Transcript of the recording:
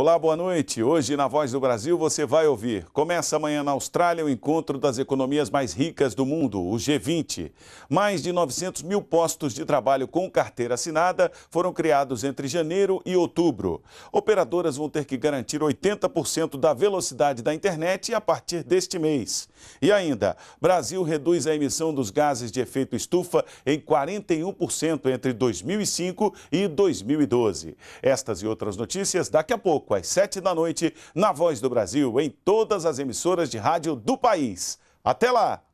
Olá, boa noite. Hoje, na Voz do Brasil, você vai ouvir. Começa amanhã na Austrália o encontro das economias mais ricas do mundo, o G20. Mais de 900 mil postos de trabalho com carteira assinada foram criados entre janeiro e outubro. Operadoras vão ter que garantir 80% da velocidade da internet a partir deste mês. E ainda, Brasil reduz a emissão dos gases de efeito estufa em 41% entre 2005 e 2012. Estas e outras notícias daqui a pouco pouco, às sete da noite, na Voz do Brasil, em todas as emissoras de rádio do país. Até lá!